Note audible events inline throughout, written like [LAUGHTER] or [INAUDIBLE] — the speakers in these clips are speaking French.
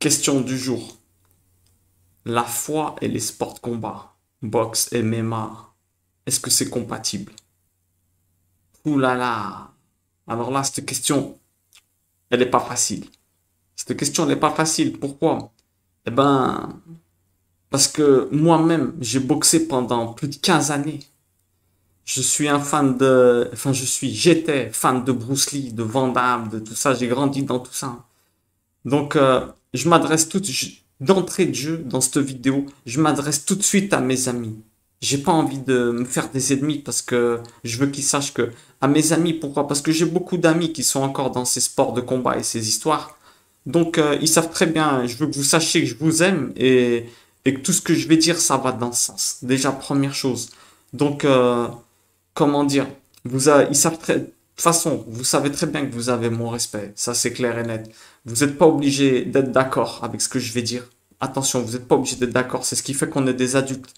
Question du jour. La foi et les sports de combat, boxe et MMA, est-ce que c'est compatible Ouh là là Alors là, cette question, elle n'est pas facile. Cette question n'est pas facile. Pourquoi Eh ben, parce que moi-même, j'ai boxé pendant plus de 15 années. Je suis un fan de... Enfin, je suis... J'étais fan de Bruce Lee, de Van de tout ça. J'ai grandi dans tout ça. Donc, euh, je m'adresse tout d'entrée de jeu dans cette vidéo, je m'adresse tout de suite à mes amis. J'ai pas envie de me faire des ennemis parce que je veux qu'ils sachent que à mes amis pourquoi Parce que j'ai beaucoup d'amis qui sont encore dans ces sports de combat et ces histoires. Donc euh, ils savent très bien, je veux que vous sachiez que je vous aime et, et que tout ce que je vais dire ça va dans ce sens. Déjà première chose. Donc euh, comment dire Vous avez, ils savent très de toute façon, vous savez très bien que vous avez mon respect, ça c'est clair et net. Vous n'êtes pas obligé d'être d'accord avec ce que je vais dire. Attention, vous n'êtes pas obligé d'être d'accord. C'est ce qui fait qu'on est des adultes.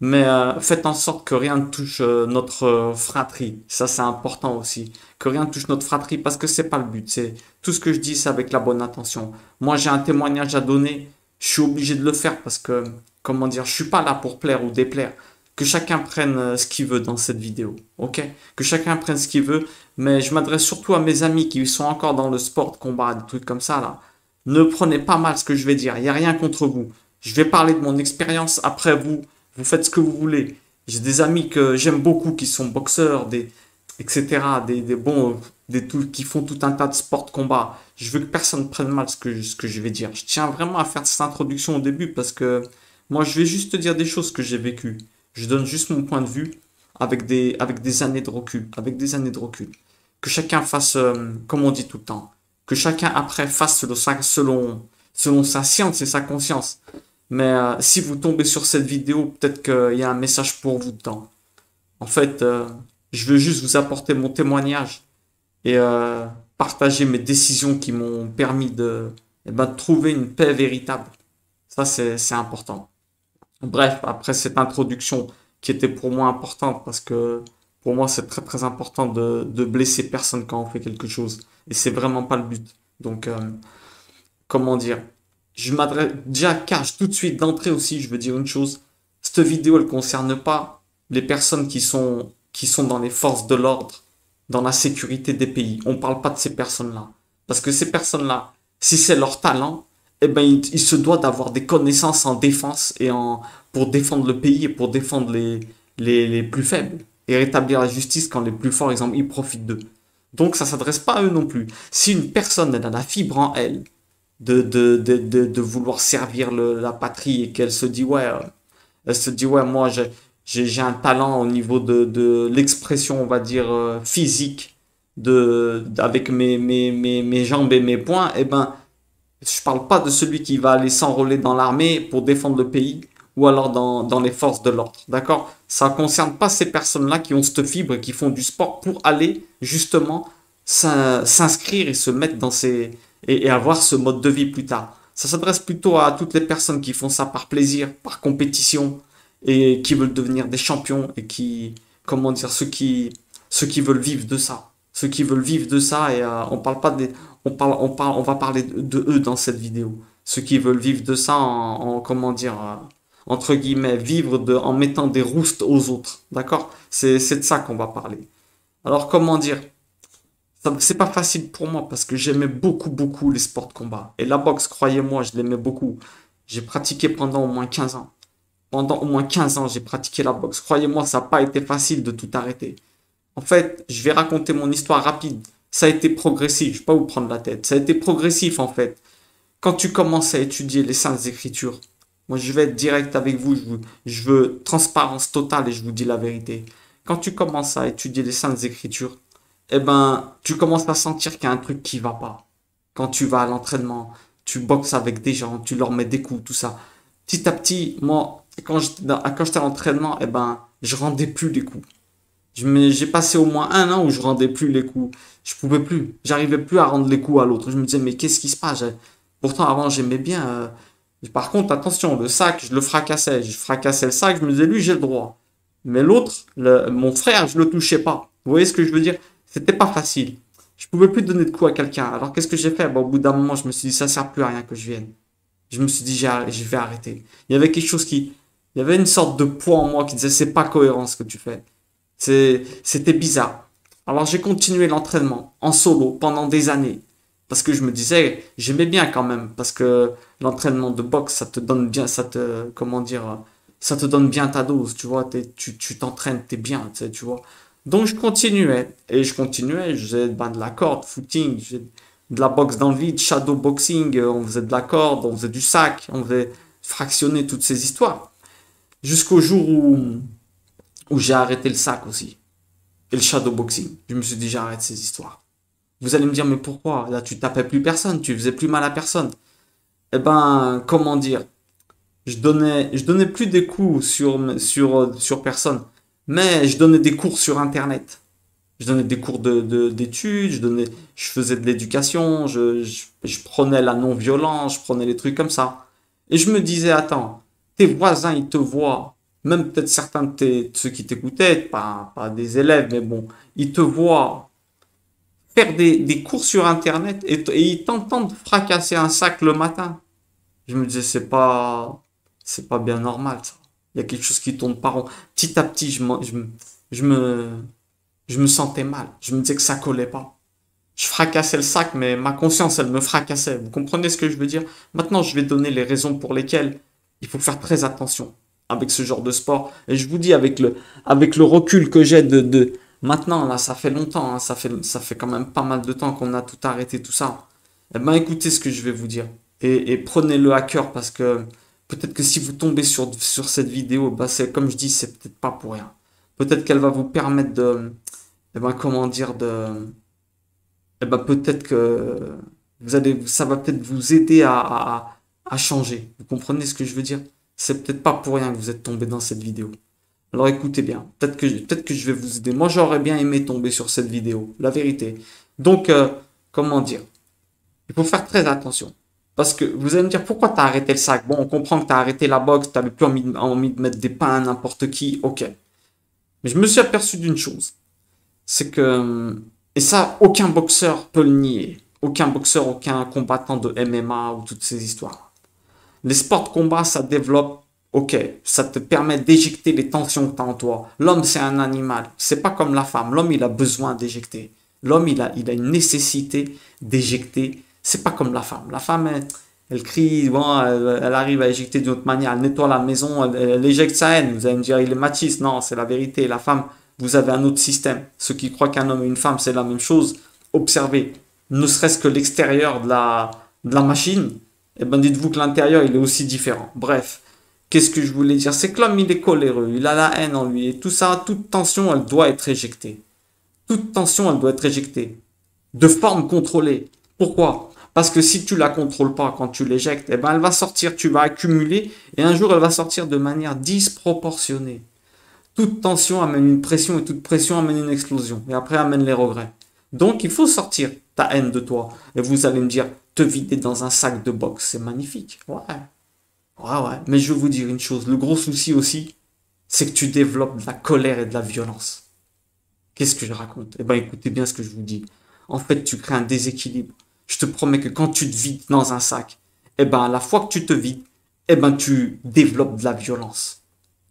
Mais euh, faites en sorte que rien ne touche euh, notre euh, fratrie. Ça, c'est important aussi. Que rien ne touche notre fratrie parce que c'est pas le but. C'est tout ce que je dis, c'est avec la bonne intention. Moi, j'ai un témoignage à donner. Je suis obligé de le faire parce que, comment dire, je suis pas là pour plaire ou déplaire que chacun prenne euh, ce qu'il veut dans cette vidéo, ok Que chacun prenne ce qu'il veut, mais je m'adresse surtout à mes amis qui sont encore dans le sport de combat, des trucs comme ça là. Ne prenez pas mal ce que je vais dire, il n'y a rien contre vous. Je vais parler de mon expérience, après vous, vous faites ce que vous voulez. J'ai des amis que j'aime beaucoup qui sont boxeurs, etc., des, bons, euh, des tout, qui font tout un tas de sports de combat. Je veux que personne prenne mal ce que, ce que je vais dire. Je tiens vraiment à faire cette introduction au début parce que moi je vais juste dire des choses que j'ai vécues. Je donne juste mon point de vue avec des, avec des années de recul, avec des années de recul. Que chacun fasse, euh, comme on dit tout le temps, que chacun après fasse le, selon, selon sa science et sa conscience. Mais euh, si vous tombez sur cette vidéo, peut-être qu'il y a un message pour vous dedans. En fait, euh, je veux juste vous apporter mon témoignage et partager mes décisions qui m'ont permis de, eh ben, de trouver une paix véritable. Ça, c'est important. Bref, après cette introduction qui était pour moi importante parce que pour moi c'est très très important de, blesser personne quand on fait quelque chose et c'est vraiment pas le but. Donc euh, comment dire Je m'adresse déjà cash tout de suite d'entrée aussi, je veux dire une chose, cette vidéo elle concerne pas les personnes qui sont qui sont dans les forces de l'ordre, dans la sécurité des pays. On parle pas de ces personnes-là parce que ces personnes-là, si c'est leur talent, eh ben, il, se doit d'avoir des connaissances en défense et en, pour défendre le pays et pour défendre les, les, les plus faibles et rétablir la justice quand les plus forts, exemple, ils profitent d'eux. Donc ça s'adresse pas à eux non plus. Si une personne elle a la fibre en elle de, de, de, de, vouloir servir le, la patrie et qu'elle se dit ouais, euh, elle se dit ouais moi j'ai, un talent au niveau de, de l'expression on va dire euh, physique de avec mes, mes, mes, mes jambes et mes poings, eh ben je parle pas de celui qui va aller s'enrôler dans l'armée pour défendre le pays ou alors dans, les forces de l'ordre. D'accord Ça ne concerne pas ces personnes-là qui ont cette fibre et qui font du sport pour aller justement s'inscrire et se mettre dans ces. Et, et avoir ce mode de vie plus tard. Ça s'adresse plutôt à toutes les personnes qui font ça par plaisir, par compétition, et qui veulent devenir des champions, et qui, comment dire, ceux qui, ceux qui veulent vivre de ça ceux qui veulent vivre de ça et euh, on parle pas on parle, on parle, on va parler de, eux dans cette vidéo. Ceux qui veulent vivre de ça en, comment dire, euh, entre guillemets, vivre de, en mettant des roustes aux autres, d'accord C'est de ça qu'on va parler. Alors comment dire c'est pas facile pour moi parce que j'aimais beaucoup, beaucoup les sports de combat. Et la boxe, croyez-moi, je l'aimais beaucoup. J'ai pratiqué pendant au moins 15 ans. Pendant au moins 15 ans, j'ai pratiqué la boxe. Croyez-moi, ça n'a pas été facile de tout arrêter. En fait, je vais raconter mon histoire rapide. Ça a été progressif, je ne vais pas vous prendre la tête. Ça a été progressif en fait. Quand tu commences à étudier les saintes écritures, moi je vais être direct avec vous, je, veux transparence totale et je vous dis la vérité. Quand tu commences à étudier les saintes écritures, eh ben, tu commences à sentir qu'il y a un truc qui ne va pas. Quand tu vas à l'entraînement, tu boxes avec des gens, tu leur mets des coups, tout ça. Petit à petit, moi, quand j'étais à l'entraînement, eh ben, je rendais plus les coups. J'ai passé au moins un an où je rendais plus les coups. Je pouvais plus. J'arrivais plus à rendre les coups à l'autre. Je me disais, mais qu'est-ce qui se passe Pourtant, avant, j'aimais bien. Euh, par contre, attention, le sac, je le fracassais. Je fracassais le sac, je me disais, lui, j'ai le droit. Mais l'autre, mon frère, je le touchais pas. Vous voyez ce que je veux dire C'était pas facile. Je pouvais plus donner de coups à quelqu'un. Alors, qu'est-ce que j'ai fait Au bout d'un moment, je me suis dit, ça sert plus à rien que je vienne. Je me suis dit, je vais arrêter. Il y avait quelque chose qui. Il y avait une sorte de poids en moi qui disait, c'est pas cohérent ce que tu fais. C'était bizarre. Alors j'ai continué l'entraînement en solo pendant des années. Parce que je me disais, j'aimais bien quand même. Parce que l'entraînement de boxe, ça te donne bien, ça te, comment dire, ça te donne bien ta dose, tu vois. Tu t'entraînes, tu es bien, tu vois. Donc je continuais. Et je continuais, je faisais ben, de la corde, footing, de la boxe dans le vide, shadow boxing, euh, on faisait de la corde, on faisait du sac, on faisait fractionner toutes ces histoires. Jusqu'au jour où où j'ai arrêté le sac aussi. Et le shadowboxing. Je me suis dit, j'arrête ces histoires. Vous allez me dire, mais pourquoi Là, tu tapais plus personne, tu faisais plus mal à personne. Eh ben, comment dire je donnais, je donnais plus des coups sur, sur, sur personne, mais je donnais des cours sur Internet. Je donnais des cours d'études, de, d'études, je, donnais, je faisais de l'éducation, je, je, je prenais la non-violence, je prenais les trucs comme ça. Et je me disais, attends, tes voisins, ils te voient même peut-être certains de, ceux qui t'écoutaient, pas, des élèves, mais bon, ils te voient faire des, cours sur Internet et, ils t'entendent fracasser un sac le matin. Je me disais, c'est pas, c'est pas bien normal, ça. Il y a quelque chose qui tourne pas rond. Petit à petit, je, je, je, me, je me sentais mal. Je me disais que ça collait pas. Je fracassais le sac, mais ma conscience, elle me fracassait. Vous comprenez ce que je veux dire Maintenant, je vais donner les raisons pour lesquelles il faut faire très attention avec ce genre de sport. Et je vous dis, avec le, avec le recul que j'ai de, maintenant, là, ça fait longtemps, hein, ça, fait, ça fait quand même pas mal de temps qu'on a tout arrêté, tout ça. Eh bien, écoutez ce que je vais vous dire. Et, prenez-le à cœur parce que peut-être que si vous tombez sur, sur cette vidéo, bah, c'est, comme je dis, c'est peut-être pas pour rien. Peut-être qu'elle va vous permettre de, eh ben, comment dire, de, eh ben, peut-être que vous allez, ça va peut-être vous aider à changer. Vous comprenez ce que je veux dire? c'est peut-être pas pour rien que vous êtes tombé dans cette vidéo. Alors écoutez bien, peut-être que, peut que je vais vous aider. Moi, j'aurais bien aimé tomber sur cette vidéo, la vérité. Donc, euh, comment dire Il faut faire très attention. Parce que vous allez me dire, pourquoi t'as arrêté le sac Bon, on comprend que t'as arrêté la boxe, t'avais plus envie de, envie de mettre des pains à n'importe qui, ok. Mais je me suis aperçu d'une chose. C'est que... Et ça, aucun boxeur peut le nier. Aucun boxeur, aucun combattant de MMA ou toutes ces histoires les sports de combat, ça développe, ok, ça te permet d'éjecter les tensions que tu as en toi. L'homme, c'est un animal. C'est pas comme la femme. L'homme, il a besoin d'éjecter. L'homme, il a, il a une nécessité d'éjecter. C'est pas comme la femme. La femme, elle, crie, bon, elle, arrive à éjecter d'une autre manière. Elle nettoie la maison, elle, éjecte sa haine. Vous allez me dire, il est machiste. Non, c'est la vérité. La femme, vous avez un autre système. Ceux qui croient qu'un homme et une femme, c'est la même chose, observez. Ne serait-ce que l'extérieur de la, de la machine, eh ben dites-vous que l'intérieur, il est aussi différent. Bref, qu'est-ce que je voulais dire C'est que l'homme, il est coléreux, il a la haine en lui, et tout ça, toute tension, elle doit être éjectée. Toute tension, elle doit être éjectée. De forme contrôlée. Pourquoi Parce que si tu la contrôles pas quand tu l'éjectes, eh ben elle va sortir, tu vas accumuler, et un jour, elle va sortir de manière disproportionnée. Toute tension amène une pression, et toute pression amène une explosion, et après amène les regrets. Donc, il faut sortir ta haine de toi. Et vous allez me dire, te vider dans un sac de boxe, c'est magnifique. Ouais. Ouais, ouais. Mais je vais vous dire une chose, le gros souci aussi, c'est que tu développes de la colère et de la violence. Qu'est-ce que je raconte Eh bien, écoutez bien ce que je vous dis. En fait, tu crées un déséquilibre. Je te promets que quand tu te vides dans un sac, eh ben, à la fois que tu te vides, eh ben, tu développes de la violence.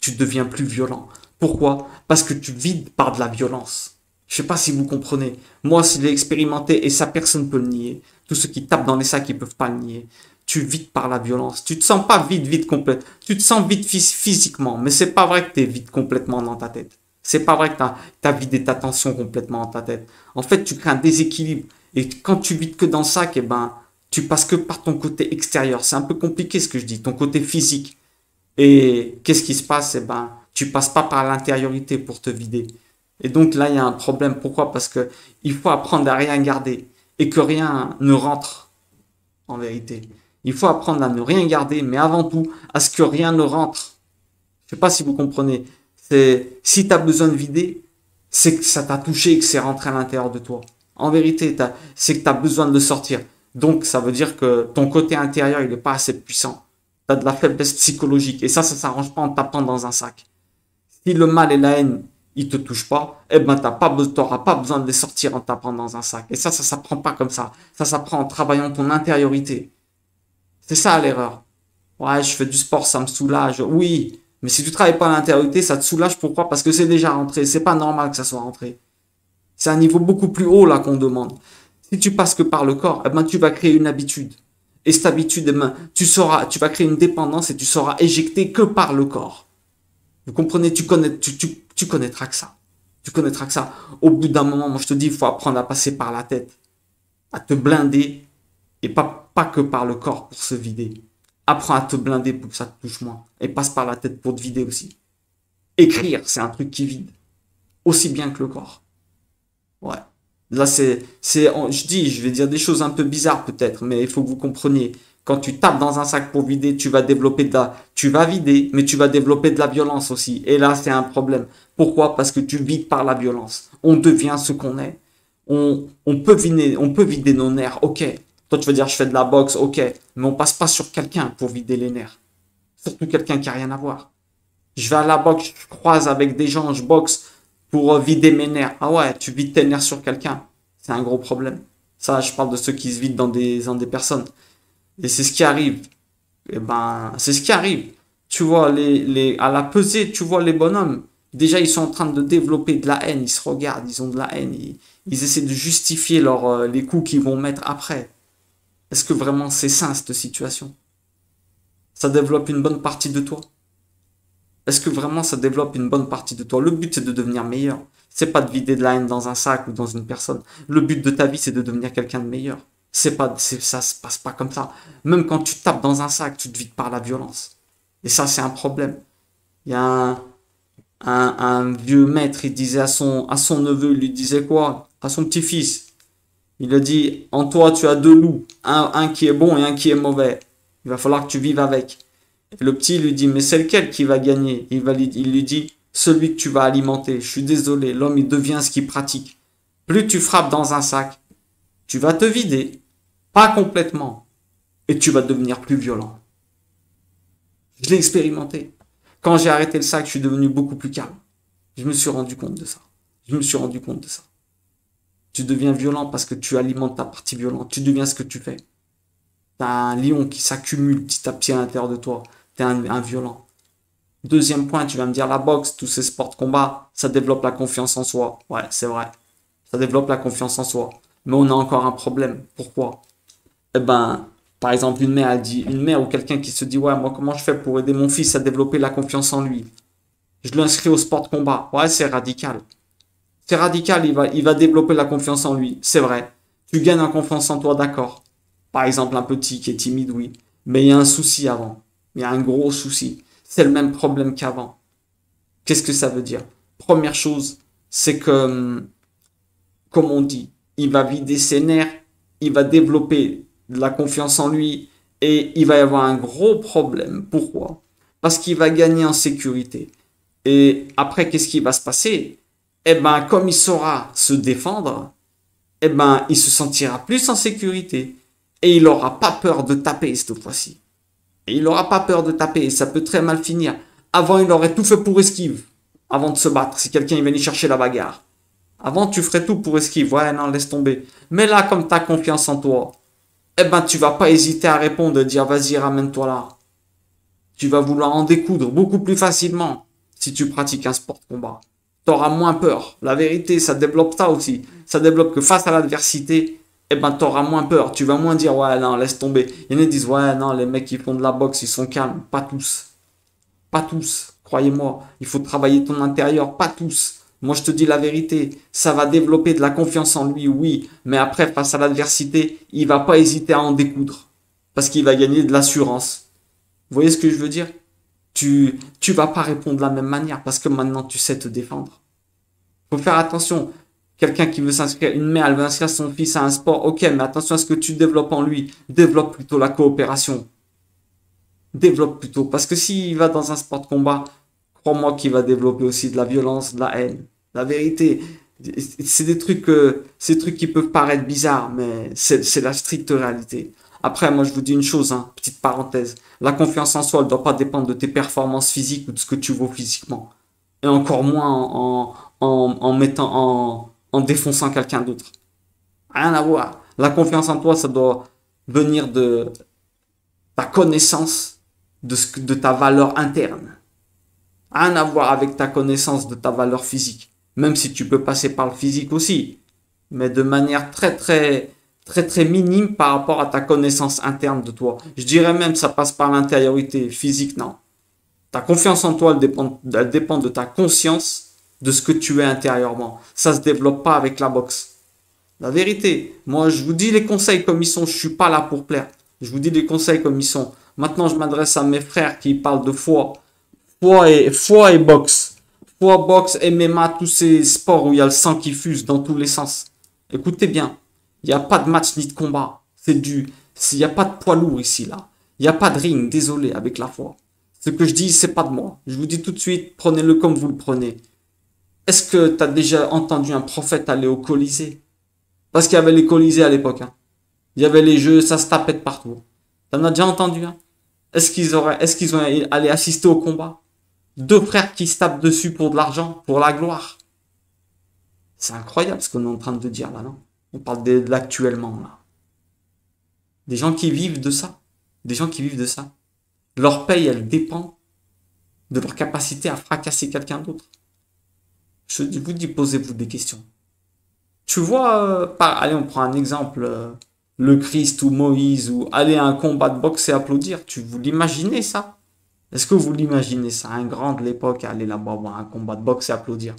Tu deviens plus violent. Pourquoi Parce que tu vides par de la violence. Je sais pas si vous comprenez. Moi, si l'ai expérimenté et ça, personne peut le nier tous ceux qui tapent dans les sacs, ils peuvent pas le nier. Tu vides par la violence. Tu te sens pas vide, vide complète. Tu te sens vide physiquement, mais c'est pas vrai que tu es vide complètement dans ta tête. C'est pas vrai que tu as, vidé ta tension complètement dans ta tête. En fait, tu crées un déséquilibre. Et quand tu vides que dans le sac, eh ben, tu passes que par ton côté extérieur. C'est un peu compliqué ce que je dis, ton côté physique. Et qu'est-ce qui se passe Eh ben, tu passes pas par l'intériorité pour te vider. Et donc là, il y a un problème. Pourquoi Parce que il faut apprendre à rien garder et que rien ne rentre en vérité. Il faut apprendre à ne rien garder, mais avant tout, à ce que rien ne rentre. Je sais pas si vous comprenez. C'est, si tu as besoin de vider, c'est que ça t'a touché et que c'est rentré à l'intérieur de toi. En vérité, c'est que tu as besoin de le sortir. Donc, ça veut dire que ton côté intérieur, il n'est pas assez puissant. Tu as de la faiblesse psychologique. Et ça, ça s'arrange pas en tapant dans un sac. Si le mal et la haine ne te touche pas, eh ben t'as pas, pas besoin de les sortir en tapant dans un sac. Et ça, ça s'apprend pas comme ça. Ça s'apprend en travaillant ton intériorité. C'est ça l'erreur. Ouais, je fais du sport, ça me soulage. Oui, mais si tu travailles pas l'intériorité, ça te soulage. Pourquoi Parce que c'est déjà rentré. C'est pas normal que ça soit rentré. C'est un niveau beaucoup plus haut là qu'on demande. Si tu passes que par le corps, eh ben tu vas créer une habitude. Et cette habitude, eh ben, tu sauras, tu vas créer une dépendance et tu seras éjecté que par le corps. Vous comprenez tu, connais, tu, connaîtras que ça. Tu connaîtras que ça. Au bout d'un moment, moi je te dis, il faut apprendre à passer par la tête, à te blinder, et pas, pas que par le corps pour se vider. Apprends à te blinder pour que ça te touche moins. Et passe par la tête pour te vider aussi. Écrire, c'est un truc qui vide. Aussi bien que le corps. Ouais. Là, c'est, c'est, je dis, je vais dire des choses un peu bizarres peut-être, mais il faut que vous compreniez. Quand tu tapes dans un sac pour vider, tu vas développer de la, tu vas vider, mais tu vas développer de la violence aussi. Et là, c'est un problème. Pourquoi? Parce que tu vides par la violence. On devient ce qu'on est. On, on peut vider, on peut vider nos nerfs. Ok. Toi, tu vas dire, je fais de la boxe. Ok. Mais on passe pas sur quelqu'un pour vider les nerfs. Surtout quelqu'un qui a rien à voir. Je vais à la boxe, je croise avec des gens, je boxe pour euh, vider mes nerfs. Ah ouais, tu vides tes nerfs sur quelqu'un. C'est un gros problème. Ça, je parle de ceux qui se vident dans des, dans des personnes. Et c'est ce qui arrive. Et eh ben, c'est ce qui arrive. Tu vois, les, les, à la pesée, tu vois les bonhommes. Déjà, ils sont en train de développer de la haine. Ils se regardent, ils ont de la haine. Ils, essaient de justifier leur, euh, les coups qu'ils vont mettre après. Est-ce que vraiment c'est sain cette situation Ça développe une bonne partie de toi Est-ce que vraiment ça développe une bonne partie de toi Le but c'est de devenir meilleur. C'est pas de vider de la haine dans un sac ou dans une personne. Le but de ta vie c'est de devenir quelqu'un de meilleur. C'est pas, ça se passe pas comme ça. Même quand tu tapes dans un sac, tu te vides par la violence. Et ça, c'est un problème. Il y a un, vieux maître, il disait à son, à son neveu, il lui disait quoi À son petit-fils. Il a dit, en toi, tu as deux loups, un, qui est bon et un qui est mauvais. Il va falloir que tu vives avec. Et le petit lui dit, mais c'est lequel qui va gagner il, va, il lui dit, celui que tu vas alimenter. Je suis désolé, l'homme, il devient ce qu'il pratique. Plus tu frappes dans un sac, tu vas te vider. Pas complètement. Et tu vas devenir plus violent. Je l'ai expérimenté. Quand j'ai arrêté le sac, je suis devenu beaucoup plus calme. Je me suis rendu compte de ça. Je me suis rendu compte de ça. Tu deviens violent parce que tu alimentes ta partie violente. Tu deviens ce que tu fais. T'as un lion qui s'accumule petit à petit à l'intérieur de toi. Tu un, un violent. Deuxième point, tu vas me dire la boxe, tous ces sports de combat, ça développe la confiance en soi. Ouais, c'est vrai. Ça développe la confiance en soi. Mais on a encore un problème. Pourquoi eh ben, par exemple, une mère, dit, une mère ou quelqu'un qui se dit, ouais, moi, comment je fais pour aider mon fils à développer la confiance en lui Je l'inscris au sport de combat. Ouais, c'est radical. C'est radical, il va, il va développer la confiance en lui. C'est vrai. Tu gagnes en confiance en toi, d'accord. Par exemple, un petit qui est timide, oui. Mais il y a un souci avant. Il y a un gros souci. C'est le même problème qu'avant. Qu'est-ce que ça veut dire Première chose, c'est que, hum, comme on dit, il va vider ses nerfs, il va développer de la confiance en lui et il va y avoir un gros problème. Pourquoi Parce qu'il va gagner en sécurité. Et après, qu'est-ce qui va se passer Eh ben, comme il saura se défendre, eh ben, il se sentira plus en sécurité et il n'aura pas peur de taper cette fois-ci. Et il n'aura pas peur de taper et ça peut très mal finir. Avant, il aurait tout fait pour esquive avant de se battre si quelqu'un venait chercher la bagarre. Avant, tu ferais tout pour esquive. Ouais, non, laisse tomber. Mais là, comme tu as confiance en toi, eh ben tu vas pas hésiter à répondre, dire vas-y, ramène-toi là. Tu vas vouloir en découdre beaucoup plus facilement si tu pratiques un sport de combat. Tu auras moins peur. La vérité, ça développe ça aussi. Ça développe que face à l'adversité, eh ben tu auras moins peur. Tu vas moins dire ouais non, laisse tomber. Il y en a disent ouais non, les mecs qui font de la boxe, ils sont calmes. Pas tous. Pas tous. Croyez-moi, il faut travailler ton intérieur, pas tous. Moi, je te dis la vérité, ça va développer de la confiance en lui, oui, mais après, face à l'adversité, il va pas hésiter à en découdre parce qu'il va gagner de l'assurance. Vous voyez ce que je veux dire Tu tu vas pas répondre de la même manière parce que maintenant tu sais te défendre. Faut faire attention. Quelqu'un qui veut s'inscrire, une mère, elle veut inscrire son fils à un sport, ok, mais attention à ce que tu développes en lui. Développe plutôt la coopération. Développe plutôt. Parce que s'il va dans un sport de combat, crois-moi qu'il va développer aussi de la violence, de la haine. La vérité, c'est des trucs, ces trucs qui peuvent paraître bizarres, mais c'est la stricte réalité. Après, moi, je vous dis une chose, hein, petite parenthèse. La confiance en soi, elle ne doit pas dépendre de tes performances physiques ou de ce que tu vaux physiquement. Et encore moins en, mettant, en, défonçant quelqu'un d'autre. Rien à voir. La confiance en toi, ça doit venir de ta connaissance de, ce, de ta valeur interne. Rien à voir avec ta connaissance de ta valeur physique. Même si tu peux passer par le physique aussi. Mais de manière très très très très minime par rapport à ta connaissance interne de toi. Je dirais même ça passe par l'intériorité physique, non. Ta confiance en toi, elle dépend, de ta conscience de ce que tu es intérieurement. Ça se développe pas avec la boxe. La vérité, moi je vous dis les conseils comme ils sont, je suis pas là pour plaire. Je vous dis les conseils comme ils sont. Maintenant, je m'adresse à mes frères qui parlent de foi, Foi et, foi et boxe. Foi, boxe, MMA, tous ces sports où il y a le sang qui fuse dans tous les sens. Écoutez bien, il n'y a pas de match ni de combat. C'est du... Il n'y a pas de poids lourd ici, là. Il n'y a pas de ring, désolé, avec la foi. Ce que je dis, c'est pas de moi. Je vous dis tout de suite, prenez-le comme vous le prenez. Est-ce que tu as déjà entendu un prophète aller au Colisée Parce qu'il y avait les Colisées à l'époque. Hein. Il y avait les jeux, ça se tapait de partout. T'en as déjà entendu hein? Est-ce qu'ils auraient, est-ce qu'ils ont allé assister au combat deux frères qui se tapent dessus pour de l'argent, pour la gloire. C'est incroyable ce qu'on est en train de dire là, non On parle de, l'actuellement là. Des gens qui vivent de ça. Des gens qui vivent de ça. Leur paye, elle dépend de leur capacité à fracasser quelqu'un d'autre. Je vous dis, posez-vous des questions. Tu vois, euh, par, allez, on prend un exemple, euh, le Christ ou Moïse, ou aller à un combat de boxe et applaudir. Tu vous l'imaginez ça est-ce que vous l'imaginez, ça, un grand de l'époque, aller là-bas voir un combat de boxe et applaudir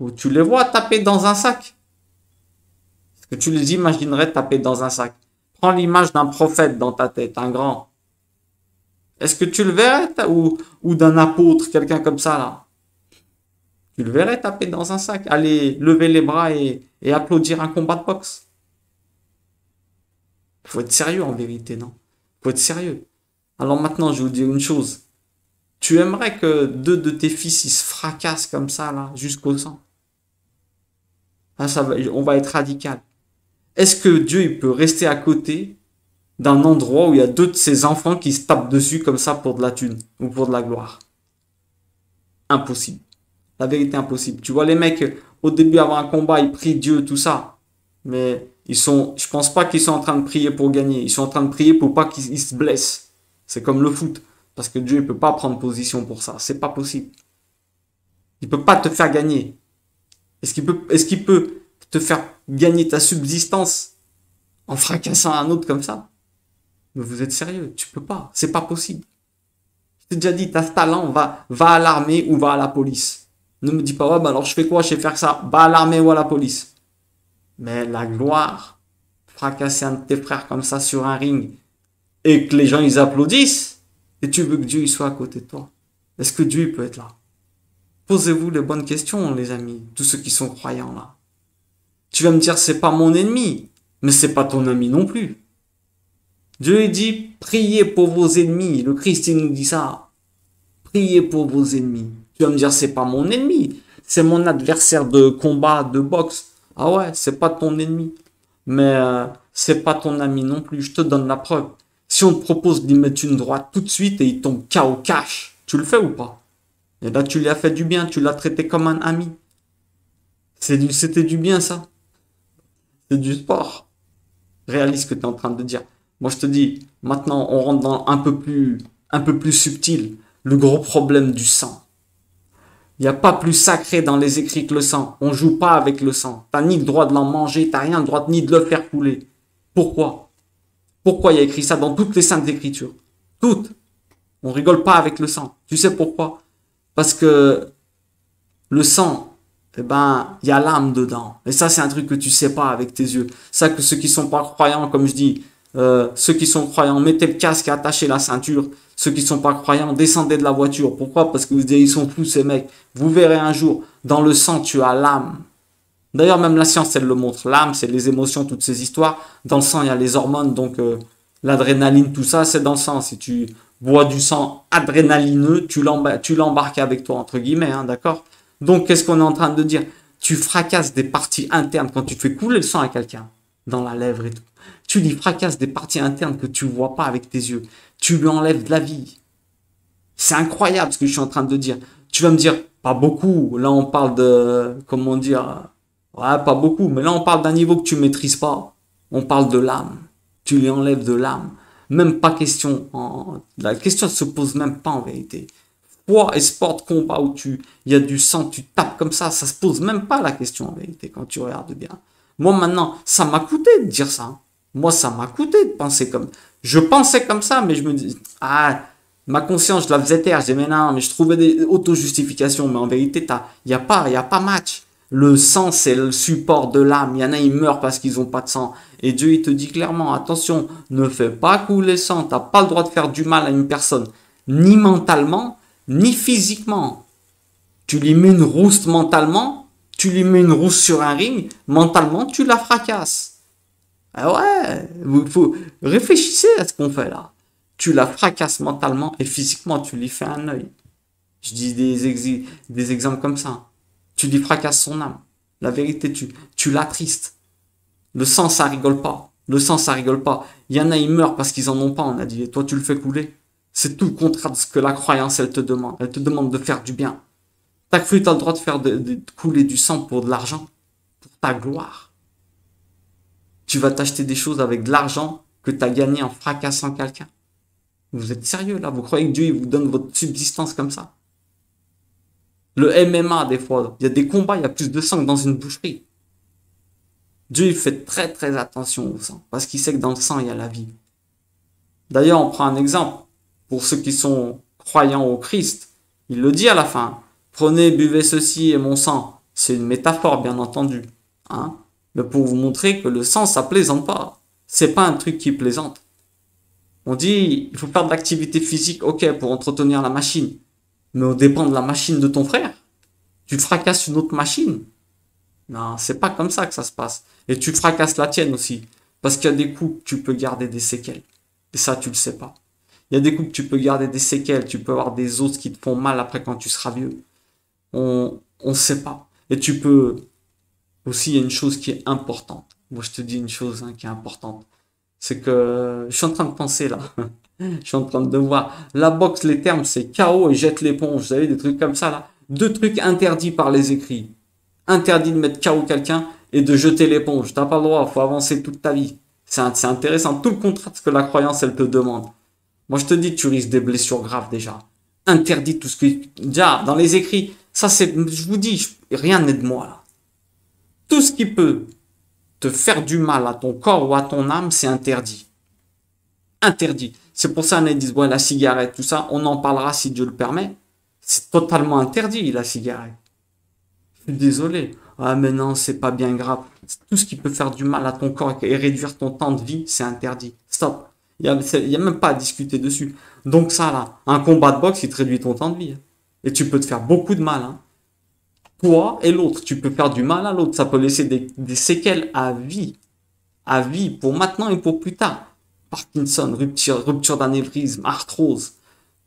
Ou tu les vois taper dans un sac Est-ce que tu les imaginerais taper dans un sac Prends l'image d'un prophète dans ta tête, un grand. Est-ce que tu le verrais ou, ou d'un apôtre, quelqu'un comme ça là Tu le verrais taper dans un sac, aller lever les bras et, et applaudir un combat de boxe Faut être sérieux en vérité, non Faut être sérieux. Alors maintenant, je vous dire une chose. Tu aimerais que deux de tes fils ils se fracassent comme ça, là, jusqu'au sang. Là, ah, ça va, on va être radical. Est-ce que Dieu il peut rester à côté d'un endroit où il y a deux de ses enfants qui se tapent dessus comme ça pour de la thune ou pour de la gloire Impossible. La vérité impossible. Tu vois, les mecs, au début, avant un combat, ils prient Dieu, tout ça. Mais ils sont, je pense pas qu'ils sont en train de prier pour gagner. Ils sont en train de prier pour pas qu'ils se blessent. C'est comme le foot. Parce que Dieu ne peut pas prendre position pour ça. C'est pas possible. Il peut pas te faire gagner. Est-ce qu'il peut, est-ce qu'il peut te faire gagner ta subsistance en fracassant un autre comme ça? Mais vous êtes sérieux? Tu peux pas. C'est pas possible. Je t'ai déjà dit, t'as talent, va, va à l'armée ou va à la police. Ne me dis pas, ouais, bah alors je fais quoi? Je vais faire ça. Va à l'armée ou à la police. Mais la gloire, fracasser un de tes frères comme ça sur un ring, et que les gens ils applaudissent et tu veux que Dieu soit à côté de toi Est-ce que Dieu peut être là Posez-vous les bonnes questions, les amis, tous ceux qui sont croyants là. Tu vas me dire c'est pas mon ennemi, mais c'est pas ton ami non plus. Dieu dit priez pour vos ennemis. Le Christ il nous dit ça. Priez pour vos ennemis. Tu vas me dire c'est pas mon ennemi, c'est mon adversaire de combat, de boxe. Ah ouais, c'est pas ton ennemi, mais euh, c'est pas ton ami non plus. Je te donne la preuve. Si on te propose d'y mettre une droite tout de suite et il tombe KO cash, tu le fais ou pas Et là, tu lui as fait du bien, tu l'as traité comme un ami. C'était du, du bien, ça. C'est du sport. Réalise ce que tu es en train de dire. Moi, je te dis, maintenant, on rentre dans un peu plus, un peu plus subtil. Le gros problème du sang. Il n'y a pas plus sacré dans les écrits que le sang. On joue pas avec le sang. T'as ni le droit de l'en manger, t'as rien le droit ni de le faire couler. Pourquoi pourquoi il y a écrit ça dans toutes les saintes écritures Toutes. On rigole pas avec le sang. Tu sais pourquoi Parce que le sang, eh ben, il y a l'âme dedans. Et ça, c'est un truc que tu sais pas avec tes yeux. Ça que ceux qui sont pas croyants, comme je dis, euh, ceux qui sont croyants, mettez le casque et attachez la ceinture. Ceux qui sont pas croyants, descendez de la voiture. Pourquoi Parce que vous dites, ils sont tous ces mecs. Vous verrez un jour, dans le sang, tu as l'âme. D'ailleurs, même la science, elle le montre. L'âme, c'est les émotions, toutes ces histoires. Dans le sang, il y a les hormones, donc euh, l'adrénaline, tout ça, c'est dans le sang. Si tu bois du sang adrénalineux, tu l'embarques avec toi, entre guillemets, hein, d'accord Donc, qu'est-ce qu'on est en train de dire Tu fracasses des parties internes quand tu fais couler le sang à quelqu'un, dans la lèvre et tout. Tu lui fracasses des parties internes que tu vois pas avec tes yeux. Tu lui enlèves de la vie. C'est incroyable ce que je suis en train de dire. Tu vas me dire, pas beaucoup. Là, on parle de, comment dire, Ouais, pas beaucoup, mais là on parle d'un niveau que tu maîtrises pas. On parle de l'âme. Tu lui enlèves de l'âme. Même pas question. La question ne se pose même pas en vérité. Poids et sport combat où tu, il y a du sang, tu tapes comme ça, ça se pose même pas la question en vérité quand tu regardes bien. Moi maintenant, ça m'a coûté de dire ça. Moi, ça m'a coûté de penser comme. Je pensais comme ça, mais je me dis, ah, ma conscience, je la faisais taire. Je dis, mais non, je trouvais des auto-justifications. Mais en vérité, il y a pas, il n'y a pas match. Le sang, c'est le support de l'âme. Il y en a, ils meurent parce qu'ils n'ont pas de sang. Et Dieu, il te dit clairement, attention, ne fais pas couler le sang. Tu n'as pas le droit de faire du mal à une personne, ni mentalement, ni physiquement. Tu lui mets une rousse mentalement, tu lui mets une rousse sur un ring, mentalement, tu la fracasses. Ah ouais, faut, réfléchissez à ce qu'on fait là. Tu la fracasses mentalement et physiquement, tu lui fais un œil. Je dis des exemples comme ça. Tu lui fracasses son âme. La vérité, tu, tu l'attristes. Le sang, ça rigole pas. Le sang, ça rigole pas. Il y en a, ils meurent parce qu'ils en ont pas, on a dit. Et toi, tu le fais couler. C'est tout le contraire de ce que la croyance, elle te demande. Elle te demande de faire du bien. T'as cru, t'as le droit de faire couler du sang pour de l'argent. Pour ta gloire. Tu vas t'acheter des choses avec de l'argent que t'as gagné en fracassant quelqu'un. Vous êtes sérieux là Vous croyez que Dieu il vous donne votre subsistance comme ça le MMA, des fois, il y a des combats, il y a plus de sang que dans une boucherie. Dieu, il fait très très attention au sang, parce qu'il sait que dans le sang, il y a la vie. D'ailleurs, on prend un exemple. Pour ceux qui sont croyants au Christ, il le dit à la fin. Prenez, buvez ceci et mon sang. C'est une métaphore, bien entendu. Hein Mais pour vous montrer que le sang, ça plaisante pas. C'est pas un truc qui plaisante. On dit, il faut faire de l'activité physique, ok, pour entretenir la machine mais au dépend de la machine de ton frère, tu fracasses une autre machine. Non, c'est pas comme ça que ça se passe. Et tu fracasses la tienne aussi. Parce qu'il y a des coups que tu peux garder des séquelles. Et ça, tu le sais pas. Il y a des coups que tu peux garder des séquelles. Tu peux avoir des os qui te font mal après quand tu seras vieux. On, on sait pas. Et tu peux, aussi, il y a une chose qui est importante. Moi, je te dis une chose hein, qui est importante. C'est que je suis en train de penser là. [LAUGHS] je suis en train de voir. La boxe, les termes, c'est chaos et jette l'éponge. Vous savez, des trucs comme ça là. Deux trucs interdits par les écrits. Interdit de mettre KO quelqu'un et de jeter l'éponge. T'as pas le droit, faut avancer toute ta vie. C'est intéressant, tout le contrat, ce que la croyance, elle te demande. Moi, je te dis, tu risques des blessures graves déjà. Interdit tout ce qui... Déjà, dans les écrits, ça c'est... Je vous dis, rien n'est de moi là. Tout ce qui peut te faire du mal à ton corps ou à ton âme, c'est interdit. Interdit. C'est pour ça qu'on dit ouais, la cigarette, tout ça, on en parlera si Dieu le permet. C'est totalement interdit, la cigarette. Je suis désolé. Ah, mais non, c'est pas bien grave. Tout ce qui peut faire du mal à ton corps et réduire ton temps de vie, c'est interdit. Stop. Il n'y a, même pas à discuter dessus. Donc ça, là, un combat de boxe, il te réduit ton temps de vie. Hein. Et tu peux te faire beaucoup de mal. Hein toi et l'autre. Tu peux faire du mal à l'autre. Ça peut laisser des, séquelles à vie. À vie, pour maintenant et pour plus tard. Parkinson, rupture, rupture d'anévrisme, arthrose.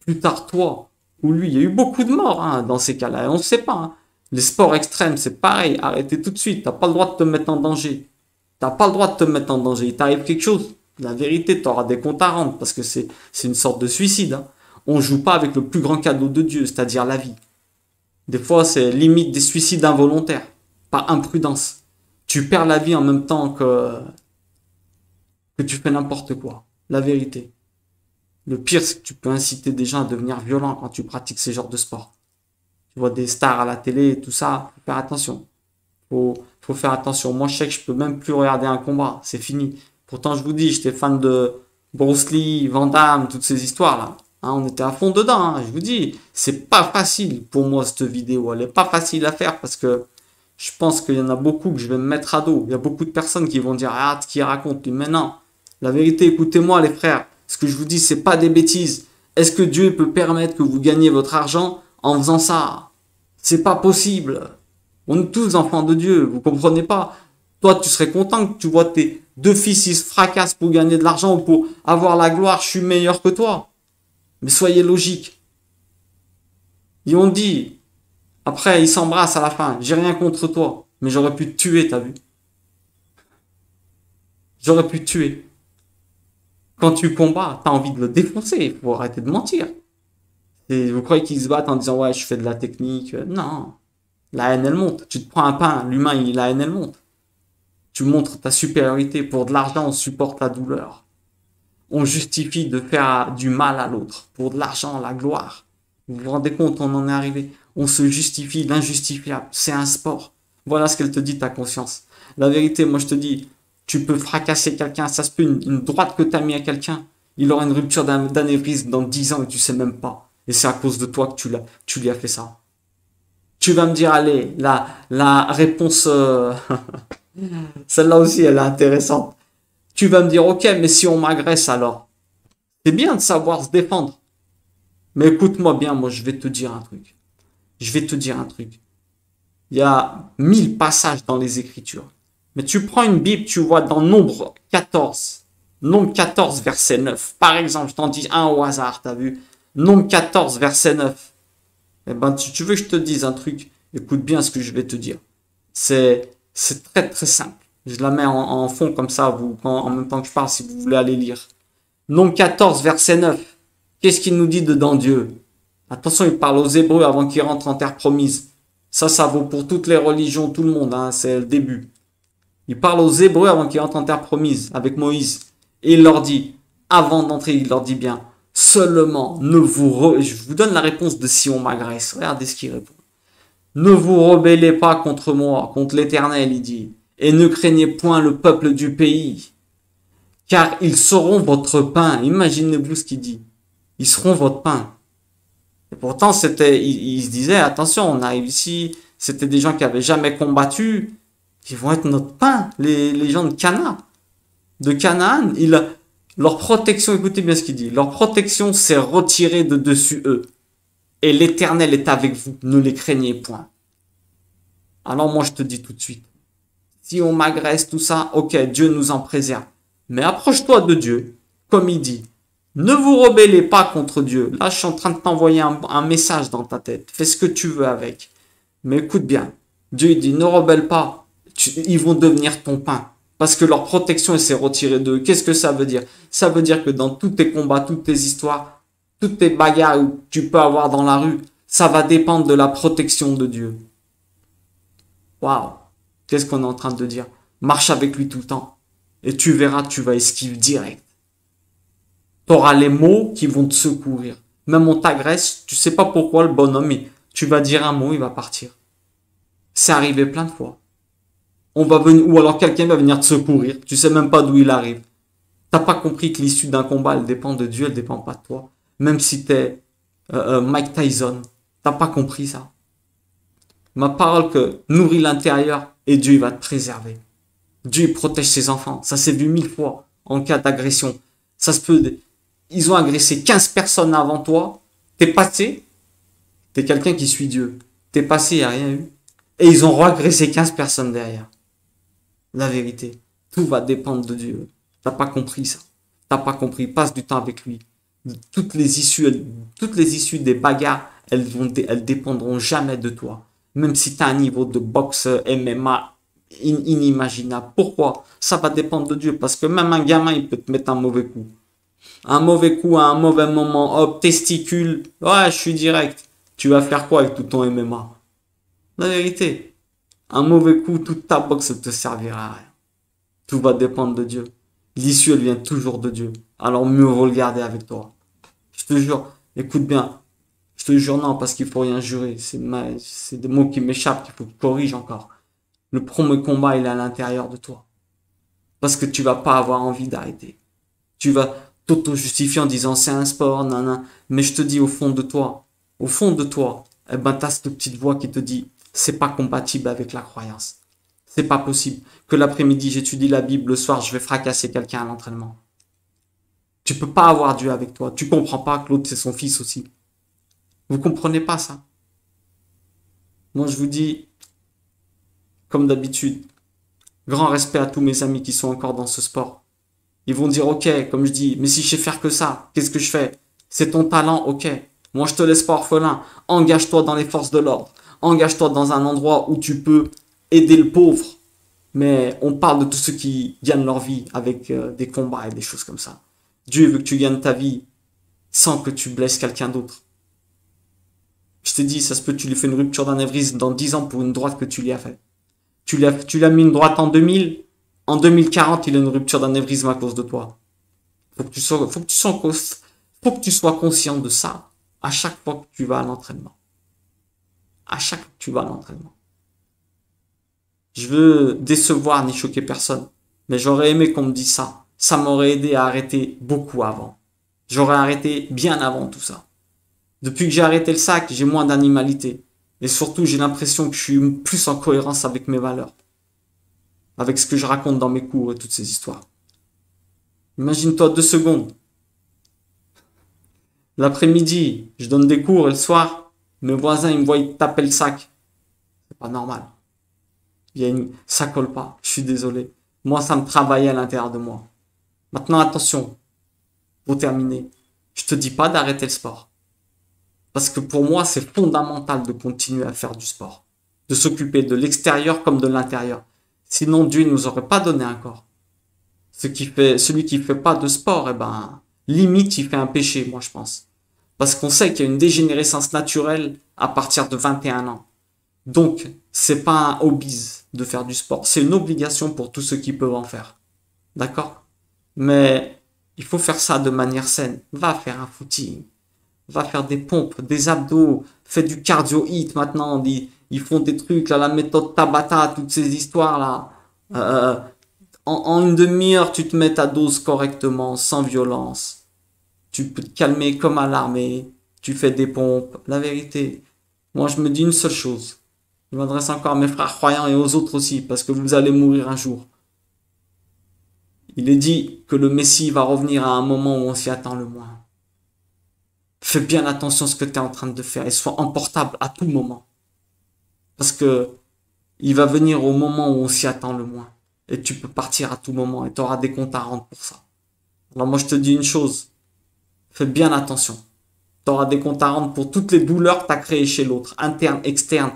Plus tard, toi ou lui. Il y a eu beaucoup de morts hein, dans ces cas-là. on ne sait pas. Hein. Les sports extrêmes, c'est pareil. Arrêtez tout de suite. T'as pas le droit de te mettre en danger. T'as pas le droit de te mettre en danger. Il t'arrive quelque chose. La vérité, t'auras des comptes à rendre parce que c'est une sorte de suicide. Hein. On joue pas avec le plus grand cadeau de Dieu, c'est-à-dire la vie. Des fois, c'est limite des suicides involontaires, par imprudence. Tu perds la vie en même temps que, que tu fais n'importe quoi. La vérité. Le pire, c'est que tu peux inciter des gens à devenir violents quand tu pratiques ces genres de sport. Tu vois des stars à la télé et tout ça, faut faire attention. Faut, faut faire attention. Moi, je sais que je peux même plus regarder un combat. C'est fini. Pourtant, je vous dis, j'étais fan de Bruce Lee, Van Damme, toutes ces histoires-là. Hein, on était à fond dedans, hein, je vous dis. C'est pas facile pour moi cette vidéo. Elle est pas facile à faire parce que je pense qu'il y en a beaucoup que je vais me mettre à dos. Il y a beaucoup de personnes qui vont dire Ah, qui raconte Mais maintenant. La vérité, écoutez-moi les frères. Ce que je vous dis, c'est pas des bêtises. Est-ce que Dieu peut permettre que vous gagnez votre argent en faisant ça C'est pas possible. On est tous enfants de Dieu, vous comprenez pas Toi, tu serais content que tu vois tes deux fils, ils se fracassent pour gagner de l'argent ou pour avoir la gloire, je suis meilleur que toi. Mais soyez logique. Ils ont dit, après, ils s'embrassent à la fin. J'ai rien contre toi, mais j'aurais pu te tuer, t'as vu J'aurais pu te tuer. Quand tu combats, t'as envie de le défoncer. Il faut arrêter de mentir. Et vous croyez qu'ils se battent en disant ouais, je fais de la technique. Euh, non. La haine, elle monte. Tu te prends un pain, l'humain, la haine, elle monte. Tu montres ta supériorité. Pour de l'argent, on supporte la douleur on justifie de faire du mal à l'autre pour de l'argent, la gloire. Vous vous rendez compte, on en est arrivé. On se justifie l'injustifiable. C'est un sport. Voilà ce qu'elle te dit, ta conscience. La vérité, moi je te dis, tu peux fracasser quelqu'un. Ça se peut, une, droite que tu as mis à quelqu'un, il aura une rupture d'anévrisme dans dix ans et tu sais même pas. Et c'est à cause de toi que tu, l'as, tu lui as fait ça. Tu vas me dire, allez, la, la réponse, euh, [LAUGHS] celle-là aussi, elle est intéressante. Tu vas me dire, ok, mais si on m'agresse alors, c'est bien de savoir se défendre. Mais écoute-moi bien, moi je vais te dire un truc. Je vais te dire un truc. Il y a mille passages dans les Écritures. Mais tu prends une Bible, tu vois dans Nombre 14, Nombre 14, verset 9. Par exemple, je t'en dis un au hasard, t'as vu Nombre 14, verset 9. Eh ben, si tu veux que je te dise un truc, écoute bien ce que je vais te dire. C'est, c'est très très simple. Je la mets en, fond comme ça, vous, en, même temps que je parle, si vous voulez aller lire. Nom 14, verset 9. Qu'est-ce qu'il nous dit dedans Dieu Attention, il parle aux Hébreux avant qu'ils rentrent en terre promise. Ça, ça vaut pour toutes les religions, tout le monde, hein, c'est le début. Il parle aux Hébreux avant qu'ils rentrent en terre promise avec Moïse. Et il leur dit, avant d'entrer, il leur dit bien, seulement ne vous... Je vous donne la réponse de Sion Magresse. Regardez ce qu'il répond. Ne vous rebellez pas contre moi, contre l'Éternel, il dit et ne craignez point le peuple du pays, car ils seront votre pain. Imaginez-vous ce qu'il dit. Ils seront votre pain. Et pourtant, c'était, il se disait, attention, on arrive ici, c'était des gens qui avaient jamais combattu, qui vont être notre pain, les, gens de Cana. De Canaan, leur protection, écoutez bien ce qu'il dit, leur protection s'est retirée de dessus eux. Et l'éternel est avec vous, ne les craignez point. Alors moi je te dis tout de suite, si on m'agresse, tout ça, ok, Dieu nous en préserve. Mais approche-toi de Dieu, comme il dit. Ne vous rebellez pas contre Dieu. Là, je suis en train de t'envoyer un, message dans ta tête. Fais ce que tu veux avec. Mais écoute bien. Dieu dit, ne rebelle pas. ils vont devenir ton pain. Parce que leur protection s'est retirée d'eux. Qu'est-ce que ça veut dire Ça veut dire que dans tous tes combats, toutes tes histoires, toutes tes bagarres que tu peux avoir dans la rue, ça va dépendre de la protection de Dieu. Waouh Qu'est-ce qu'on est en train de dire Marche avec lui tout le temps. Et tu verras, tu vas esquiver direct. auras les mots qui vont te secourir. Même on t'agresse, tu sais pas pourquoi le bonhomme, tu vas dire un mot, il va partir. C'est arrivé plein de fois. On va venir, ou alors quelqu'un va venir te secourir. Tu sais même pas d'où il arrive. T'as pas compris que l'issue d'un combat, elle dépend de Dieu, elle dépend pas de toi. Même si t'es es euh, euh, Mike Tyson, t'as pas compris ça. Ma parole que nourrit l'intérieur, et Dieu va te préserver. Dieu protège ses enfants. Ça s'est vu mille fois en cas d'agression. Ça se peut. Ils ont agressé 15 personnes avant toi. T'es passé. T'es quelqu'un qui suit Dieu. T'es passé, il n'y a rien eu. Et ils ont agressé 15 personnes derrière. La vérité. Tout va dépendre de Dieu. T'as pas compris ça. T'as pas compris. Passe du temps avec lui. Toutes les issues, toutes les issues des bagarres, elles, vont, elles dépendront jamais de toi même si tu as un niveau de boxe MMA inimaginable. Pourquoi Ça va dépendre de Dieu, parce que même un gamin, il peut te mettre un mauvais coup. Un mauvais coup à un mauvais moment, hop, testicule, ouais, je suis direct. Tu vas faire quoi avec tout ton MMA La vérité, un mauvais coup, toute ta boxe ne te servira à rien. Tout va dépendre de Dieu. L'issue, elle vient toujours de Dieu. Alors mieux vaut le garder avec toi. Je te jure, écoute bien, ce parce qu'il faut rien jurer. C'est c'est des mots qui m'échappent, qu'il faut que corrige encore. Le premier combat, il est à l'intérieur de toi. Parce que tu vas pas avoir envie d'arrêter. Tu vas t'auto-justifier en disant c'est un sport, non Mais je te dis au fond de toi, au fond de toi, eh ben, t'as cette petite voix qui te dit c'est pas compatible avec la croyance. C'est pas possible que l'après-midi j'étudie la Bible, le soir je vais fracasser quelqu'un à l'entraînement. Tu peux pas avoir Dieu avec toi. Tu comprends pas que l'autre c'est son fils aussi. Vous comprenez pas ça. Moi, je vous dis, comme d'habitude, grand respect à tous mes amis qui sont encore dans ce sport. Ils vont dire, OK, comme je dis, mais si je sais faire que ça, qu'est-ce que je fais C'est ton talent, OK. Moi, je te laisse pas orphelin. Engage-toi dans les forces de l'ordre. Engage-toi dans un endroit où tu peux aider le pauvre. Mais on parle de tous ceux qui gagnent leur vie avec euh, des combats et des choses comme ça. Dieu veut que tu gagnes ta vie sans que tu blesses quelqu'un d'autre. Je t'ai dit, ça se peut, tu lui fais une rupture d'anévrisme dans 10 ans pour une droite que tu lui as faite. Tu lui as, tu lui mis une droite en 2000, en 2040, il a une rupture d'anévrisme à cause de toi. Faut tu faut que tu sois, faut que tu sois conscient de ça à chaque fois que tu vas à l'entraînement. À chaque fois que tu vas à l'entraînement. Je veux décevoir ni choquer personne, mais j'aurais aimé qu'on me dise ça. Ça m'aurait aidé à arrêter beaucoup avant. J'aurais arrêté bien avant tout ça. Depuis que j'ai arrêté le sac, j'ai moins d'animalité. Et surtout, j'ai l'impression que je suis plus en cohérence avec mes valeurs. Avec ce que je raconte dans mes cours et toutes ces histoires. Imagine-toi deux secondes. L'après-midi, je donne des cours et le soir, mes voisins, ils me voient taper le sac. C'est pas normal. Il y Ça colle pas. Je suis désolé. Moi, ça me travaillait à l'intérieur de moi. Maintenant, attention. Pour terminer, je te dis pas d'arrêter le sport. Parce que pour moi, c'est fondamental de continuer à faire du sport, de s'occuper de l'extérieur comme de l'intérieur. Sinon, Dieu ne nous aurait pas donné un corps. Ce qui fait, celui qui fait pas de sport, eh ben, limite, il fait un péché, moi, je pense. Parce qu'on sait qu'il y a une dégénérescence naturelle à partir de 21 ans. Donc, c'est pas un hobby de faire du sport. C'est une obligation pour tous ceux qui peuvent en faire. D'accord? Mais il faut faire ça de manière saine. Va faire un footing va faire des pompes, des abdos, fait du cardio hit maintenant, ils, ils font des trucs, là, la méthode Tabata, toutes ces histoires-là. Euh, en, en, une demi-heure, tu te mets ta dose correctement, sans violence. Tu peux te calmer comme à l'armée, tu fais des pompes. La vérité, moi je me dis une seule chose. Je m'adresse encore à mes frères croyants et aux autres aussi, parce que vous allez mourir un jour. Il est dit que le Messie va revenir à un moment où on s'y attend le moins fais bien attention à ce que tu es en train de faire et sois emportable à tout moment. Parce que il va venir au moment où on s'y attend le moins. Et tu peux partir à tout moment et tu auras des comptes à rendre pour ça. Alors moi je te dis une chose, fais bien attention. Tu auras des comptes à rendre pour toutes les douleurs que tu as créées chez l'autre, interne, externe,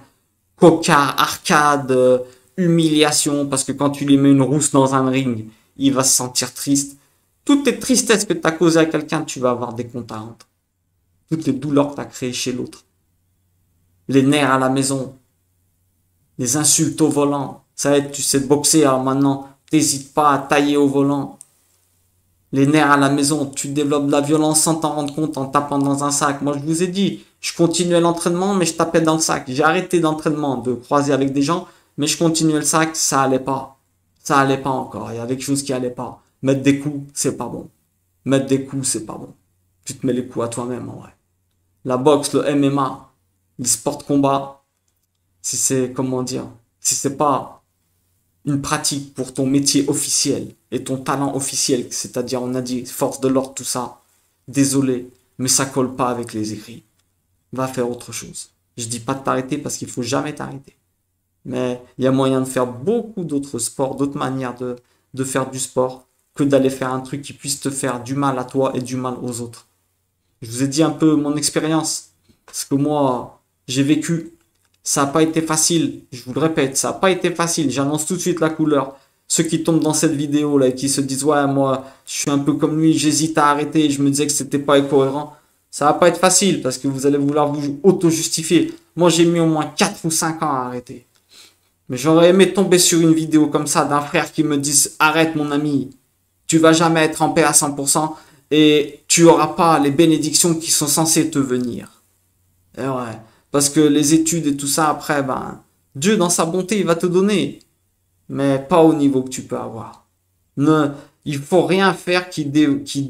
cocard, arcade, euh, humiliation, parce que quand tu lui mets une rousse dans un ring, il va se sentir triste. Toutes les tristesses que tu as causées à quelqu'un, tu vas avoir des comptes à rendre toutes les douleurs que tu as créées chez l'autre, les nerfs à la maison, les insultes au volant, ça va être, tu sais boxer, alors maintenant, t'hésites pas à tailler au volant, les nerfs à la maison, tu développes de la violence sans t'en rendre compte en tapant dans un sac. Moi, je vous ai dit, je continuais l'entraînement, mais je tapais dans le sac. J'ai arrêté d'entraînement, de croiser avec des gens, mais je continuais le sac, ça allait pas. Ça allait pas encore. Il y avait quelque chose qui allait pas. Mettre des coups, c'est pas bon. Mettre des coups, c'est pas bon. Tu te mets les coups à toi-même, en vrai la boxe, le MMA, les sports de combat, si c'est, comment dire, si c'est pas une pratique pour ton métier officiel et ton talent officiel, c'est-à-dire, on a dit, force de l'ordre, tout ça, désolé, mais ça colle pas avec les écrits. Va faire autre chose. Je dis pas de t'arrêter parce qu'il faut jamais t'arrêter. Mais il y a moyen de faire beaucoup d'autres sports, d'autres manières de faire du sport que d'aller faire un truc qui puisse te faire du mal à toi et du mal aux autres. Je vous ai dit un peu mon expérience, ce que moi j'ai vécu. Ça n'a pas été facile, je vous le répète, ça n'a pas été facile. J'annonce tout de suite la couleur. Ceux qui tombent dans cette vidéo là et qui se disent ouais moi je suis un peu comme lui, j'hésite à arrêter, je me disais que c'était pas incohérent. Ça va pas être facile parce que vous allez vouloir vous auto-justifier. Moi j'ai mis au moins 4 ou 5 ans à arrêter. Mais j'aurais aimé tomber sur une vidéo comme ça d'un frère qui me dise arrête mon ami, tu vas jamais être en paix à 100% et tu auras pas les bénédictions qui sont censées te venir. parce que les études et tout ça, après, ben, Dieu dans sa bonté, il va te donner, mais pas au niveau que tu peux avoir. Ne, il faut rien faire qui, qui,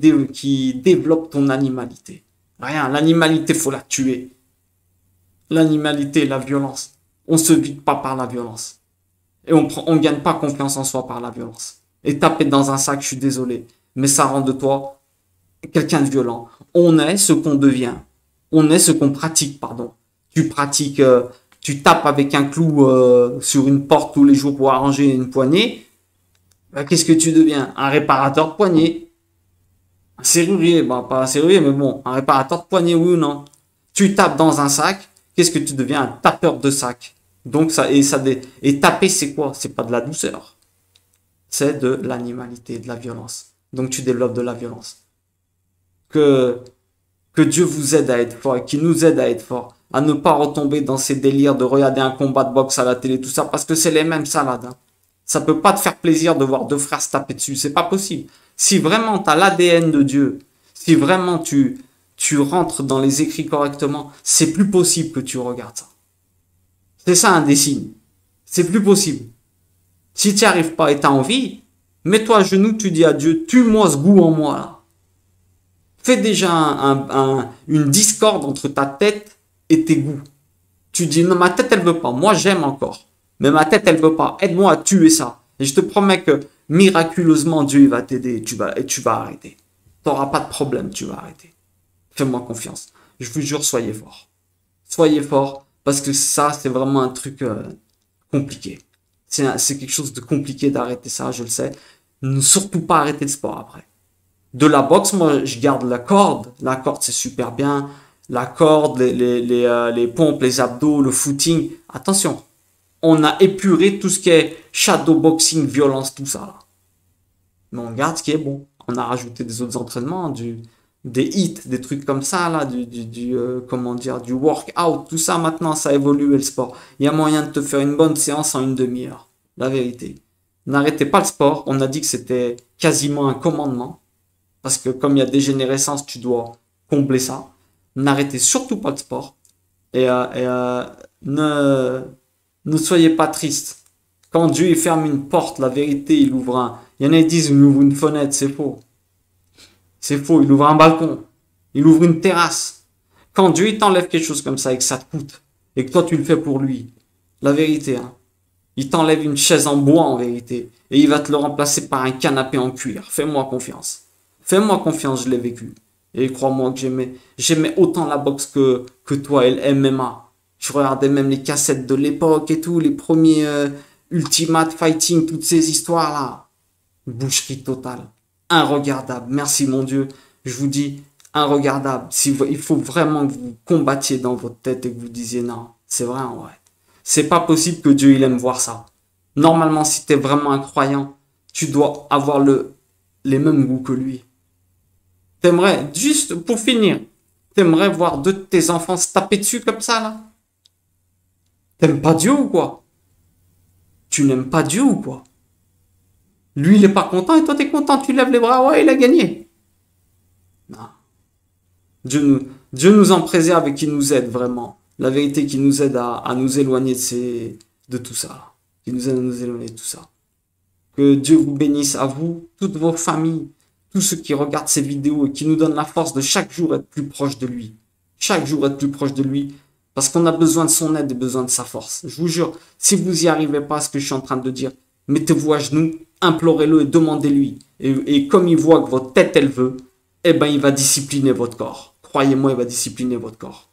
développe ton animalité. Rien, l'animalité, faut la tuer. L'animalité, la violence. On se vide pas par la violence. Et on ne gagne pas confiance en soi par la violence. Et taper dans un sac, je suis désolé, mais ça rend de toi quelqu'un de violent. On est ce qu'on devient. On est ce qu'on pratique, pardon. Tu pratiques, euh, tu tapes avec un clou euh, sur une porte tous les jours pour arranger une poignée. Bah, qu'est-ce que tu deviens Un réparateur de poignée. Un serrurier, bah, pas un serrurier, mais bon, un réparateur de poignée, oui ou non. Tu tapes dans un sac. Qu'est-ce que tu deviens Un tapeur de sac. Donc ça et ça et taper c'est quoi C'est pas de la douceur. C'est de l'animalité, de la violence. Donc tu développes de la violence que, que Dieu vous aide à être fort et qu'il nous aide à être fort, à ne pas retomber dans ces délires de regarder un combat de boxe à la télé, tout ça, parce que c'est les mêmes salades. Hein. Ça peut pas te faire plaisir de voir deux frères se taper dessus, c'est pas possible. Si vraiment tu as l'ADN de Dieu, si vraiment tu, tu rentres dans les écrits correctement, c'est plus possible que tu regardes ça. C'est ça un des signes. C'est plus possible. Si tu arrives pas et tu as envie, mets-toi à genoux, tu dis à Dieu, tue-moi ce goût en moi là. Fais déjà un, une discorde entre ta tête et tes goûts. Tu dis, non, ma tête, elle veut pas. Moi, j'aime encore. Mais ma tête, elle veut pas. Aide-moi à tuer ça. Et je te promets que miraculeusement, Dieu va t'aider et tu vas, et tu vas arrêter. Tu n'auras pas de problème, tu vas arrêter. Fais-moi confiance. Je vous jure, soyez fort. Soyez fort parce que ça, c'est vraiment un truc euh, compliqué. C'est quelque chose de compliqué d'arrêter ça, je le sais. Ne surtout pas arrêter le sport après de la boxe, moi, je garde la corde. La corde, c'est super bien. La corde, les, les, euh, les, pompes, les abdos, le footing. Attention, on a épuré tout ce qui est shadow boxing, violence, tout ça. Mais on garde ce qui est bon. On a rajouté des autres entraînements, du, des hits, des trucs comme ça, là, du, du, du euh, comment dire, du workout. Tout ça, maintenant, ça évolue, le sport. Il y a moyen de te faire une bonne séance en une demi-heure. La vérité. N'arrêtez pas le sport. On a dit que c'était quasiment un commandement parce que comme il y a dégénérescence, tu dois combler ça. N'arrêtez surtout pas de sport et, euh, euh, ne, ne soyez pas triste. Quand Dieu il ferme une porte, la vérité, il ouvre un. Il y en a qui disent il ouvre une fenêtre, c'est faux. C'est faux, il ouvre un balcon, il ouvre une terrasse. Quand Dieu t'enlève quelque chose comme ça et que ça te coûte, et que toi tu le fais pour lui, la vérité, hein, il t'enlève une chaise en bois en vérité, et il va te le remplacer par un canapé en cuir. Fais-moi confiance. Fais-moi confiance, je l'ai vécu. Et crois-moi que j'aimais, j'aimais autant la boxe que, toi et le MMA. Je regardais même les cassettes de l'époque et tout, les premiers euh, Ultimate Fighting, toutes ces histoires-là. Boucherie totale. Inregardable. Merci mon Dieu. Je vous dis, inregardable. il faut vraiment que vous combattiez dans votre tête et que vous disiez non, c'est vrai en vrai. C'est pas possible que Dieu il aime voir ça. Normalement, si t'es vraiment un croyant, tu dois avoir le, les mêmes goûts que lui. T'aimerais, juste pour finir, t'aimerais voir deux de tes enfants se taper dessus comme ça, là T'aimes pas Dieu ou quoi Tu n'aimes pas Dieu ou quoi Lui, il est pas content et toi, t'es content, tu lèves les bras, ouais, il a gagné. Non. Dieu nous, en préserve et qui nous aide vraiment. La vérité qui nous aide à, nous éloigner de, ces, de tout ça. Qui nous aide à nous éloigner de tout ça. Que Dieu vous bénisse à vous, toutes vos familles tous ceux qui regardent ces vidéos et qui nous donnent la force de chaque jour être plus proche de lui. Chaque jour être plus proche de lui. Parce qu'on a besoin de son aide et besoin de sa force. Je vous jure, si vous n'y arrivez pas à ce que je suis en train de dire, mettez-vous à genoux, implorez-le et demandez-lui. Et, et, comme il voit que votre tête, elle veut, eh ben, il va discipliner votre corps. Croyez-moi, il va discipliner votre corps.